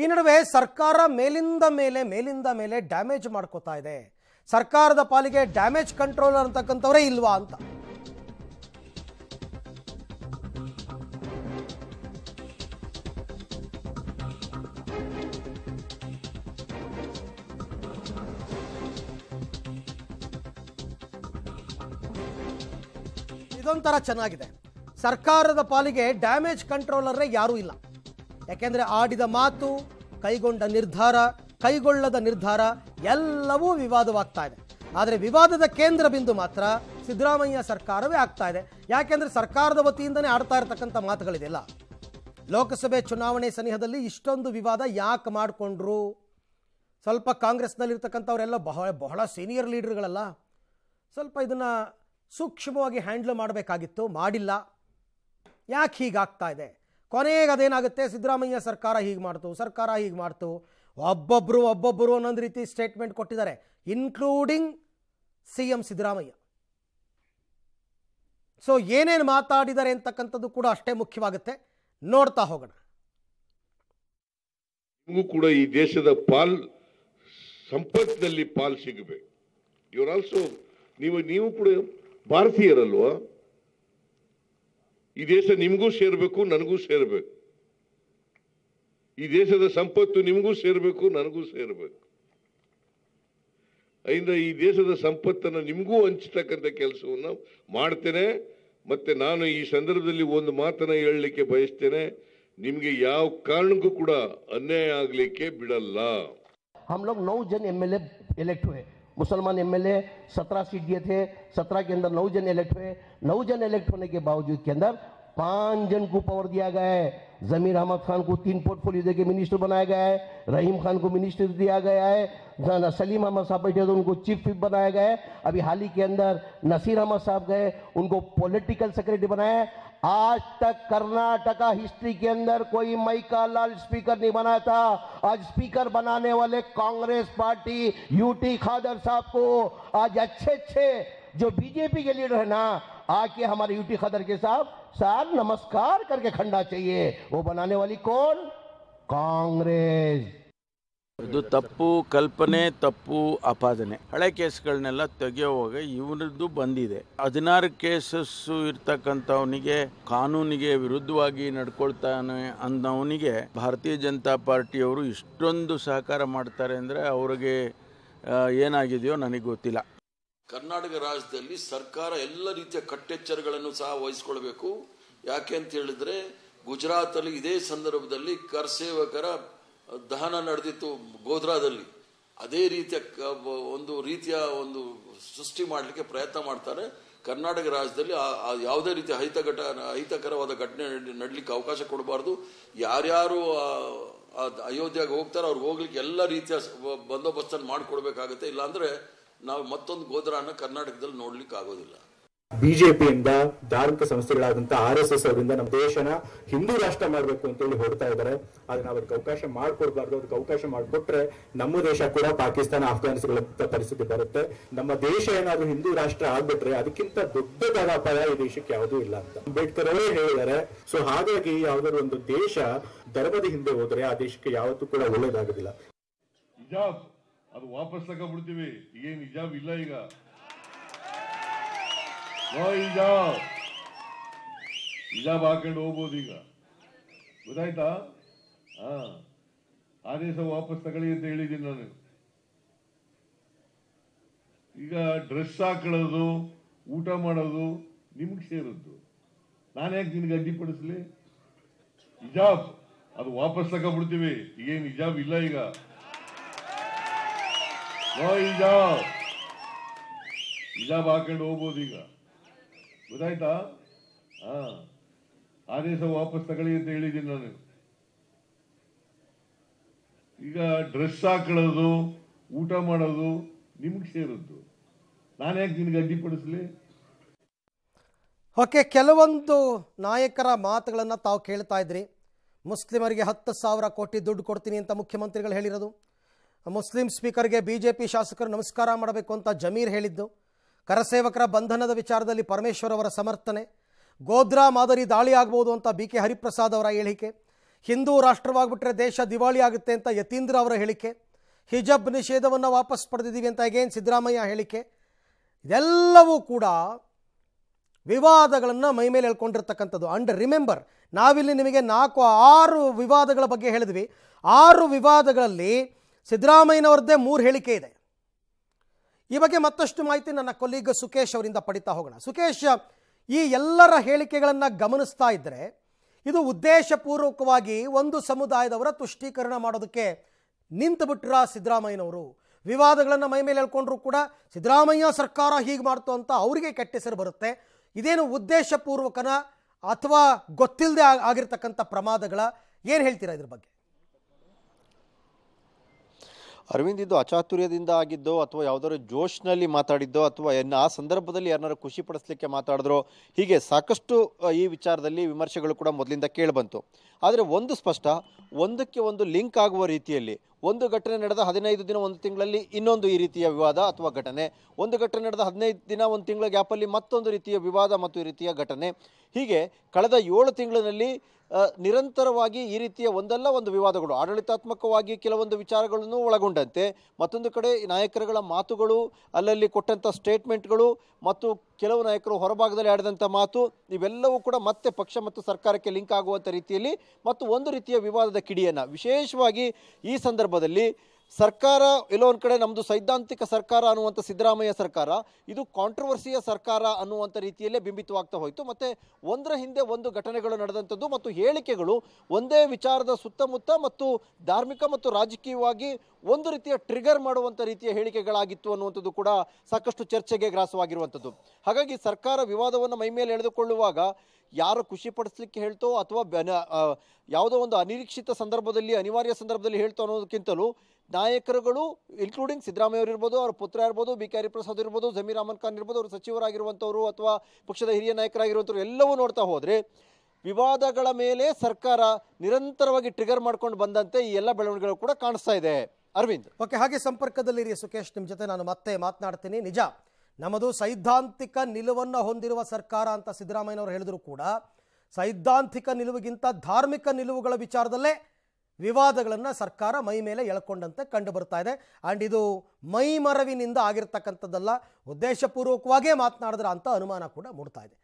ಈ ನಡುವೆ ಸರ್ಕಾರ ಮೇಲಿಂದ ಮೇಲೆ ಮೇಲಿಂದ ಮೇಲೆ ಡ್ಯಾಮೇಜ್ ಮಾಡ್ಕೋತಾ ಇದೆ ಸರ್ಕಾರದ ಪಾಲಿಗೆ ಡ್ಯಾಮೇಜ್ ಕಂಟ್ರೋಲರ್ ಅಂತಕ್ಕಂಥವರೇ ಇಲ್ವಾ ಅಂತ ಇದೊಂಥರ ಚೆನ್ನಾಗಿದೆ ಸರ್ಕಾರದ ಪಾಲಿಗೆ ಡ್ಯಾಮೇಜ್ ಕಂಟ್ರೋಲರೇ ಯಾರೂ ಇಲ್ಲ ಯಾಕೆಂದರೆ ಆಡಿದ ಮಾತು ಕೈಗೊಂಡ ನಿರ್ಧಾರ ಕೈಗೊಳ್ಳದ ನಿರ್ಧಾರ ಎಲ್ಲವೂ ವಿವಾದವಾಗ್ತಾ ಇದೆ ಆದರೆ ವಿವಾದದ ಕೇಂದ್ರ ಬಿಂದು ಮಾತ್ರ ಸಿದ್ದರಾಮಯ್ಯ ಸರ್ಕಾರವೇ ಆಗ್ತಾ ಇದೆ ಯಾಕೆಂದರೆ ಸರ್ಕಾರದ ವತಿಯಿಂದನೇ ಆಡ್ತಾ ಇರತಕ್ಕಂಥ ಮಾತುಗಳಿದೆಯಲ್ಲ ಲೋಕಸಭೆ ಚುನಾವಣೆ ಸನಿಹದಲ್ಲಿ ಇಷ್ಟೊಂದು ವಿವಾದ ಯಾಕೆ ಮಾಡಿಕೊಂಡ್ರು ಸ್ವಲ್ಪ ಕಾಂಗ್ರೆಸ್ನಲ್ಲಿರ್ತಕ್ಕಂಥವರೆಲ್ಲ ಬಹಳ ಬಹಳ ಸೀನಿಯರ್ ಲೀಡರ್ಗಳಲ್ಲ ಸ್ವಲ್ಪ ಇದನ್ನು ಸೂಕ್ಷ್ಮವಾಗಿ ಹ್ಯಾಂಡ್ಲ್ ಮಾಡಬೇಕಾಗಿತ್ತು ಮಾಡಿಲ್ಲ ಯಾಕೆ ಹೀಗಾಗ್ತಾ ಇದೆ ಕೊನೆಗೆ ಅದೇನಾಗುತ್ತೆ ಸಿದ್ದರಾಮಯ್ಯ ಸರ್ಕಾರ ಹೀಗೆ ಮಾಡ್ತು ಸರ್ಕಾರ ಹೀಗೆ ಮಾಡ್ತು ಒಬ್ಬೊಬ್ಬರು ಒಬ್ಬೊಬ್ಬರು ಅನ್ನೊಂದು ರೀತಿ ಸ್ಟೇಟ್ಮೆಂಟ್ ಕೊಟ್ಟಿದ್ದಾರೆ including C M Siddaramaiah so ಏನೇನು ಮಾತಾಡಿದ್ದಾರೆ ಅಂತಕ್ಕಂಥದ್ದು ಕೂಡ ಅಷ್ಟೇ ಮುಖ್ಯವಾಗುತ್ತೆ ನೋಡ್ತಾ ಹೋಗೋಣ ನಿಮಗೂ ಕೂಡ ಈ ದೇಶದ ಪಾಲ್ ಸಂಪತ್ತಿನಲ್ಲಿ ಪಾಲ್ ಸಿಗಬೇಕು ಇವರ್ ಆಲ್ಸೋ ನೀವು ನೀವು ಕೂಡ ಭಾರತೀಯರಲ್ವಾ ಈ ದೇಶ ನಿಮಗೂ ಸೇರಬೇಕು ನನಗೂ ಸೇರಬೇಕು ಈ ದೇಶದ ಸಂಪತ್ತು ನಿಮಗೂ ಸೇರಬೇಕು ನನಗೂ ಸೇರಬೇಕು ಅದರಿಂದ ಈ ದೇಶದ ಸಂಪತ್ತನ್ನು ನಿಮಗೂ ಹಂಚತಕ್ಕಂಥ ಕೆಲಸವನ್ನು ಮಾಡ್ತೇನೆ ಮತ್ತೆ ನಾನು ಈ ಸಂದರ್ಭದಲ್ಲಿ ಒಂದು ಮಾತನ್ನು ಹೇಳಲಿಕ್ಕೆ ಬಯಸ್ತೇನೆ ನಿಮಗೆ ಯಾವ ಕಾರಣಕ್ಕೂ ಕೂಡ ಅನ್ಯಾಯ ಆಗಲಿಕ್ಕೆ ಬಿಡಲ್ಲ हम लोग ಎಲೆಕ್ಟ್ ಹುಯೇ मुसलमान एमएलए 17 सीट दिए थे 17 के अंदर नौ जन इलेक्ट हुए नौ जन इलेक्ट होने के बावजूद के अंदर पांच जन को पावर दिया गया है जमीर अहमद खान को तीन पोर्टफोलियो देके मिनिस्टर बनाया गया है रहीम खान को मिनिस्टर दिया गया है सलीम अहमद साहब बैठे थे तो उनको चीफ विप बनाया गया है अभी हाल ही के अंदर नसीर अहमद साहब गए उनको पॉलिटिकल सेक्रेटरी बनाया है आज तक कर्नाटका हिस्ट्री के अंदर कोई मैका लाल स्पीकर नहीं बनाया था आज स्पीकर बनाने वाले कांग्रेस पार्टी यूटी खादर साहब को आज अच्छे अच्छे जो बीजेपी के लीडर है ना आके हमारे यूटी खदर के साहब ಸಾಹಬ್ नमस्कार करके खंडा चाहिए वो बनाने वाली कौन ಇದು ತಪ್ಪು ಕಲ್ಪನೆ ತಪ್ಪು ಆಪಾದನೆ ಹಳೆ ಕೇಸ್ಗಳನ್ನೆಲ್ಲ ತೆಗೆಯುವಾಗ ಇವನದ್ದು ಬಂದಿದೆ ಹದಿನಾರು ಕೇಸಸ್ ಇರ್ತಕ್ಕಂಥವನಿಗೆ ಕಾನೂನಿಗೆ ವಿರುದ್ಧವಾಗಿ ನಡ್ಕೊಳ್ತಾನೆ ಅನ್ನೋವನಿಗೆ ಭಾರತೀಯ ಜನತಾ ಪಾರ್ಟಿಯವರು ಇಷ್ಟೊಂದು ಸಹಕಾರ ಮಾಡ್ತಾರೆ ಅಂದರೆ ಅವ್ರಿಗೆ ಏನಾಗಿದೆಯೋ ನನಗೆ ಗೊತ್ತಿಲ್ಲ ಕರ್ನಾಟಕ ರಾಜ್ಯದಲ್ಲಿ ಸರ್ಕಾರ ಎಲ್ಲ ರೀತಿಯ ಕಟ್ಟೆಚ್ಚರಗಳನ್ನು ಸಹ ವಹಿಸ್ಕೊಳ್ಬೇಕು ಯಾಕೆ ಅಂತ ಹೇಳಿದ್ರೆ ಗುಜರಾತಲ್ಲಿ ಇದೇ ಸಂದರ್ಭದಲ್ಲಿ ಕರ್ಸೇವಕರ ದಹನ ನಡೆದಿತ್ತು ಗೋಧ್ರಾದಲ್ಲಿ ಅದೇ ರೀತಿಯ ಒಂದು ರೀತಿಯ ಒಂದು ಸೃಷ್ಟಿ ಮಾಡಲಿಕ್ಕೆ ಪ್ರಯತ್ನ ಮಾಡ್ತಾರೆ ಕರ್ನಾಟಕ ರಾಜ್ಯದಲ್ಲಿ ಯಾವುದೇ ರೀತಿಯ ಘಟ ಅಹಿತಕರವಾದ ಘಟನೆ ನಡಲಿಕ್ಕೆ ಅವಕಾಶ ಕೊಡಬಾರ್ದು ಯಾರ್ಯಾರು ಅಯೋಧ್ಯೆಗೆ ಹೋಗ್ತಾರೆ ಅವ್ರಿಗೆ ಹೋಗ್ಲಿಕ್ಕೆ ಎಲ್ಲ ರೀತಿಯ ಬಂದೋಬಸ್ತನ್ನು ಮಾಡಿಕೊಡ್ಬೇಕಾಗತ್ತೆ ಇಲ್ಲಾಂದ್ರೆ ನಾವು ಮತ್ತೊಂದು ಗೋದ್ರಾನ ಕರ್ನಾಟಕದಲ್ಲಿ ನೋಡ್ಲಿಕ್ಕೆ ಆಗೋದಿಲ್ಲ ಬಿಜೆಪಿಯಿಂದ ಧಾರ್ಮಿಕ ಸಂಸ್ಥೆಗಳಾದಂತಹ ಆರ್ ಎಸ್ ಎಸ್ ಅವರಿಂದ ನಮ್ಮ ದೇಶನ ಹಿಂದೂ ರಾಷ್ಟ್ರ ಮಾಡಬೇಕು ಅಂತ ಹೇಳಿ ಹೊಡ್ತಾ ಇದ್ದಾರೆ ಅದನ್ನ ಅವ್ರಿಗೆ ಅವಕಾಶ ಮಾಡ್ಕೊಡ್ಬಾರ್ದು ಅವ್ರಿಗೆ ಅವಕಾಶ ಮಾಡಿಕೊಟ್ರೆ ನಮ್ಮ ದೇಶ ಕೂಡ ಪಾಕಿಸ್ತಾನ ಆಫ್ಘಾನಿಸ್ತಾನ ಪರಿಸ್ಥಿತಿ ಬರುತ್ತೆ ನಮ್ಮ ದೇಶ ಏನಾದ್ರು ಹಿಂದೂ ರಾಷ್ಟ್ರ ಆಗ್ಬಿಟ್ರೆ ಅದಕ್ಕಿಂತ ದೊಡ್ಡದಾದ ಅಪಾಯ ಈ ದೇಶಕ್ಕೆ ಯಾವುದೂ ಇಲ್ಲ ಅಂತ ಅಂಬೇಡ್ಕರ್ ಅವರೇ ಹೇಳಿದ್ದಾರೆ ಸೊ ಹಾಗಾಗಿ ಯಾವ್ದಾದ್ರು ಒಂದು ದೇಶ ಧರ್ಮದ ಹಿಂದೆ ಹೋದ್ರೆ ಆ ದೇಶಕ್ಕೆ ಯಾವತ್ತೂ ಕೂಡ ಒಳ್ಳೇದಾಗುದಿಲ್ಲ ಅದು ವಾಪಸ್ ತಗೊಂಡ್ಬಿಡ್ತೀವಿ ಏನ್ ಹಿಜಾಬ್ ಇಲ್ಲ ಈಗ ಹಿಜಾಬ್ ಹಾಕೊಂಡು ಹೋಗ್ಬೋದು ಈಗ ಗೊತ್ತಾಯ್ತಾ ಹಾ ಆದೇಶ ವಾಪಸ್ ತಗೊಳ್ಳಿ ಅಂತ ಹೇಳಿದ್ದೀನಿ ನಾನು ಈಗ ಡ್ರೆಸ್ ಹಾಕೊಳ್ಳೋದು ಊಟ ಮಾಡೋದು ನಿಮ್ಗೆ ಸೇರದ್ದು ನಾನು ಯಾಕೆ ನಿನ್ಗೆ ಅಡ್ಡಿಪಡಿಸ್ಲಿ ಹಿಜಾಬ್ ಅದು ವಾಪಸ್ ತಗೊಂಡ್ಬಿಡ್ತೀವಿ ಈಗೇನು ಹಿಜಾಬ್ ಇಲ್ಲ ಈಗ ಈಗ ಹಿಜಾಬ್ ಹಾಕೊಂಡು ಹೋಗ್ಬೋದು ಈಗ ಗೊತ್ತಾಯ್ತಾ ಹಾ ಆದೇಶ ವಾಪಸ್ ತಗೊಳ್ಳಿ ಅಂತ ಹೇಳಿದ್ದೀನಿ ನಾನು ಈಗ ಡ್ರೆಸ್ ಹಾಕೊಳ್ಳೋದು ಊಟ ಮಾಡೋದು ನಿಮ್ಗೆ ಸೇರಿದ್ದು ನಾನು ಯಾಕೆ ನಿನಗೆ ಅಡ್ಡಿಪಡಿಸ್ಲಿ ಓಕೆ ಕೆಲವೊಂದು ನಾಯಕರ ಮಾತುಗಳನ್ನು ತಾವು ಕೇಳ್ತಾ ಇದ್ರಿ ಮುಸ್ಲಿಮರಿಗೆ ಹತ್ತು ಸಾವಿರ ಕೋಟಿ ದುಡ್ಡು ಕೊಡ್ತೀನಿ ಅಂತ ಮುಖ್ಯಮಂತ್ರಿಗಳು ಹೇಳಿರೋದು ಮುಸ್ಲಿಂ ಸ್ಪೀಕರ್ಗೆ ಬಿ ಜೆ ಪಿ ಶಾಸಕರು ನಮಸ್ಕಾರ ಮಾಡಬೇಕು ಅಂತ ಜಮೀರ್ ಹೇಳಿದ್ದು ಕರಸೇವಕರ ಬಂಧನದ ವಿಚಾರದಲ್ಲಿ ಪರಮೇಶ್ವರ್ ಅವರ ಸಮರ್ಥನೆ ಗೋಧ್ರಾ ಮಾದರಿ ದಾಳಿ ಆಗ್ಬೋದು ಅಂತ ಬಿ ಕೆ ಹರಿಪ್ರಸಾದ್ ಅವರ ಹೇಳಿಕೆ ಹಿಂದೂ ರಾಷ್ಟ್ರವಾಗಿಬಿಟ್ರೆ ದೇಶ ದಿವಾಳಿ ಆಗುತ್ತೆ ಅಂತ ಯತೀಂದ್ರ ಅವರ ಹೇಳಿಕೆ ಹಿಜಬ್ ನಿಷೇಧವನ್ನು ವಾಪಸ್ ಪಡೆದಿದ್ದೀವಿ ಅಂತ ಅಗೇನ್ ಸಿದ್ದರಾಮಯ್ಯ ಹೇಳಿಕೆ ಇದೆಲ್ಲವೂ ಕೂಡ ವಿವಾದಗಳನ್ನು ಮೈಮೇಲೆ ಹೇಳ್ಕೊಂಡಿರ್ತಕ್ಕಂಥದ್ದು ಅಂಡ್ ರಿಮೆಂಬರ್ ನಾವಿಲ್ಲಿ ನಿಮಗೆ ನಾಲ್ಕು ಆರು ವಿವಾದಗಳ ಬಗ್ಗೆ ಹೇಳಿದ್ವಿ ಆರು ವಿವಾದಗಳಲ್ಲಿ ಸಿದ್ದರಾಮಯ್ಯನವ್ರದ್ದೇ ಮೂರು ಹೇಳಿಕೆ ಇದೆ ಈ ಬಗ್ಗೆ ಮತ್ತಷ್ಟು ಮಾಹಿತಿ ನನ್ನ ಕೊಲೀಗ್ ಸುಕೇಶ್ ಅವರಿಂದ ಪಡಿತಾ ಹೋಗೋಣ ಸುಖೇಶ್ ಈ ಎಲ್ಲರ ಹೇಳಿಕೆಗಳನ್ನು ಗಮನಿಸ್ತಾ ಇದ್ದರೆ ಇದು ಉದ್ದೇಶಪೂರ್ವಕವಾಗಿ ಒಂದು ಸಮುದಾಯದವರ ತುಷ್ಟೀಕರಣ ಮಾಡೋದಕ್ಕೆ ನಿಂತು ಬಿಟ್ರ ಸಿದ್ದರಾಮಯ್ಯನವರು ವಿವಾದಗಳನ್ನು ಮೈಮೇಲೆ ಹೇಳ್ಕೊಂಡ್ರು ಕೂಡ ಸಿದ್ದರಾಮಯ್ಯ ಸರ್ಕಾರ ಹೀಗೆ ಮಾಡ್ತು ಅಂತ ಅವರಿಗೆ ಕೆಟ್ಟ ಹೆಸರು ಬರುತ್ತೆ ಇದೇನು ಉದ್ದೇಶಪೂರ್ವಕನ ಅಥವಾ ಗೊತ್ತಿಲ್ಲದೆ ಆಗಿರ್ತಕ್ಕಂಥ ಪ್ರಮಾದಗಳ ಏನು ಹೇಳ್ತೀರಾ ಇದ್ರ ಬಗ್ಗೆ ಅರವಿಂದ್ ಇದು ಅಚಾತುರ್ಯದಿಂದ ಆಗಿದ್ದೋ ಅಥವಾ ಯಾವುದಾದ್ರು ಜೋಶ್ನಲ್ಲಿ ಮಾತಾಡಿದ್ದೋ ಅಥವಾ ಆ ಸಂದರ್ಭದಲ್ಲಿ ಯಾರನ್ನಾರು ಖುಷಿ ಪಡಿಸ್ಲಿಕ್ಕೆ ಮಾತಾಡಿದ್ರೋ ಹೀಗೆ ಸಾಕಷ್ಟು ಈ ವಿಚಾರದಲ್ಲಿ ವಿಮರ್ಶೆಗಳು ಕೂಡ ಮೊದಲಿಂದ ಕೇಳಿಬಂತು ಆದರೆ ಒಂದು ಸ್ಪಷ್ಟ ಒಂದಕ್ಕೆ ಒಂದು ಲಿಂಕ್ ಆಗುವ ರೀತಿಯಲ್ಲಿ ಒಂದು ಘಟನೆ ನಡೆದ ಹದಿನೈದು ದಿನ ಒಂದು ತಿಂಗಳಲ್ಲಿ ಇನ್ನೊಂದು ಈ ರೀತಿಯ ವಿವಾದ ಅಥವಾ ಘಟನೆ ಒಂದು ಘಟನೆ ನಡೆದ ಹದಿನೈದು ದಿನ ಒಂದು ತಿಂಗಳ ಗ್ಯಾಪಲ್ಲಿ ಮತ್ತೊಂದು ರೀತಿಯ ವಿವಾದ ಮತ್ತು ಈ ರೀತಿಯ ಘಟನೆ ಹೀಗೆ ಕಳೆದ ಏಳು ತಿಂಗಳಿನಲ್ಲಿ ನಿರಂತರವಾಗಿ ಈ ರೀತಿಯ ಒಂದಲ್ಲ ಒಂದು ವಿವಾದಗಳು ಆಡಳಿತಾತ್ಮಕವಾಗಿ ಕೆಲವೊಂದು ವಿಚಾರಗಳನ್ನು ಒಳಗೊಂಡಂತೆ ಮತ್ತೊಂದು ಕಡೆ ನಾಯಕರುಗಳ ಮಾತುಗಳು ಅಲ್ಲಲ್ಲಿ ಕೊಟ್ಟಂಥ ಸ್ಟೇಟ್ಮೆಂಟ್ಗಳು ಮತ್ತು ಕೆಲವು ನಾಯಕರು ಹೊರಭಾಗದಲ್ಲಿ ಆಡಿದಂಥ ಮಾತು ಇವೆಲ್ಲವೂ ಕೂಡ ಮತ್ತೆ ಪಕ್ಷ ಮತ್ತು ಸರ್ಕಾರಕ್ಕೆ ಲಿಂಕ್ ಆಗುವಂಥ ರೀತಿಯಲ್ಲಿ ಮತ್ತು ಒಂದು ರೀತಿಯ ವಿವಾದದ ಕಿಡಿಯನ್ನು ವಿಶೇಷವಾಗಿ ಈ ಸಂದರ್ಭದಲ್ಲಿ ಸರ್ಕಾರ ಎಲ್ಲೋ ಒಂದು ಕಡೆ ನಮ್ಮದು ಸೈದ್ಧಾಂತಿಕ ಸರ್ಕಾರ ಅನ್ನುವಂಥ ಸಿದ್ದರಾಮಯ್ಯ ಸರ್ಕಾರ ಇದು ಕಾಂಟ್ರವರ್ಸಿಯ ಸರ್ಕಾರ ಅನ್ನುವಂಥ ರೀತಿಯಲ್ಲೇ ಬಿಂಬಿತವಾಗ್ತಾ ಹೋಯಿತು ಮತ್ತು ಒಂದರ ಹಿಂದೆ ಒಂದು ಘಟನೆಗಳು ನಡೆದಂಥದ್ದು ಮತ್ತು ಹೇಳಿಕೆಗಳು ಒಂದೇ ವಿಚಾರದ ಸುತ್ತಮುತ್ತ ಮತ್ತು ಧಾರ್ಮಿಕ ಮತ್ತು ರಾಜಕೀಯವಾಗಿ ಒಂದು ರೀತಿಯ ಟ್ರಿಗರ್ ಮಾಡುವಂಥ ರೀತಿಯ ಹೇಳಿಕೆಗಳಾಗಿತ್ತು ಅನ್ನುವಂಥದ್ದು ಕೂಡ ಸಾಕಷ್ಟು ಚರ್ಚೆಗೆ ಗ್ರಾಸವಾಗಿರುವಂಥದ್ದು ಹಾಗಾಗಿ ಸರ್ಕಾರ ವಿವಾದವನ್ನು ಮೈಮೇಲೆ ಎಳೆದುಕೊಳ್ಳುವಾಗ ಯಾರು ಖುಷಿ ಪಡಿಸ್ಲಿಕ್ಕೆ ಹೇಳ್ತೋ ಅಥವಾ ಯಾವುದೋ ಒಂದು ಅನಿರೀಕ್ಷಿತ ಸಂದರ್ಭದಲ್ಲಿ ಅನಿವಾರ್ಯ ಸಂದರ್ಭದಲ್ಲಿ ಹೇಳ್ತೋ ಅನ್ನೋದಕ್ಕಿಂತಲೂ ನಾಯಕರುಗಳು ಇನ್ಕ್ಲೂಡಿಂಗ್ ಸಿದ್ದರಾಮಯ್ಯ ಅವರು ಇರ್ಬೋದು ಅವ್ರ ಪುತ್ರ ಇರ್ಬೋದು ಬಿ ಕೆ ಪ್ರಸಾದ್ ಇರ್ಬೋದು ಜಮೀರ್ ಅಹಮದ್ ಖಾನ್ ಇರ್ಬೋದು ಅವರು ಸಚಿವರಾಗಿರುವಂಥವ್ರು ಅಥವಾ ಪಕ್ಷದ ಹಿರಿಯ ನಾಯಕರಾಗಿರುವಂಥವ್ರು ಎಲ್ಲವೂ ನೋಡ್ತಾ ಹೋದರೆ ವಿವಾದಗಳ ಮೇಲೆ ಸರ್ಕಾರ ನಿರಂತರವಾಗಿ ಟ್ರಿಗರ್ ಮಾಡ್ಕೊಂಡು ಬಂದಂತೆ ಈ ಎಲ್ಲ ಬೆಳವಣಿಗೆಗಳು ಕೂಡ ಕಾಣಿಸ್ತಾ ಇದೆ ಅರವಿಂದ್ ಓಕೆ ಹಾಗೆ ಸಂಪರ್ಕದಲ್ಲಿರಿ ಸುಖೇಶ್ ನಿಮ್ಮ ಜೊತೆ ನಾನು ಮತ್ತೆ ಮಾತನಾಡ್ತೀನಿ ನಿಜ ನಮ್ಮದು ಸೈದ್ಧಾಂತಿಕ ನಿಲುವನ್ನು ಹೊಂದಿರುವ ಸರ್ಕಾರ ಅಂತ ಸಿದ್ದರಾಮಯ್ಯವರು ಹೇಳಿದ್ರು ಕೂಡ ಸೈದ್ಧಾಂತಿಕ ನಿಲುವಿಗಿಂತ ಧಾರ್ಮಿಕ ನಿಲುವುಗಳ ವಿಚಾರದಲ್ಲೇ ವಿವಾದಗಳನ್ನು ಸರ್ಕಾರ ಮೈ ಮೇಲೆ ಎಳ್ಕೊಂಡಂತೆ ಕಂಡು ಬರ್ತಾ ಇದೆ ಆ್ಯಂಡ್ ಇದು ಮೈ ಮರವಿನಿಂದ ಆಗಿರ್ತಕ್ಕಂಥದ್ದಲ್ಲ ಉದ್ದೇಶಪೂರ್ವಕವಾಗೇ ಮಾತನಾಡಿದ್ರ ಅಂತ ಅನುಮಾನ ಕೂಡ ಮೂಡ್ತಾ ಇದೆ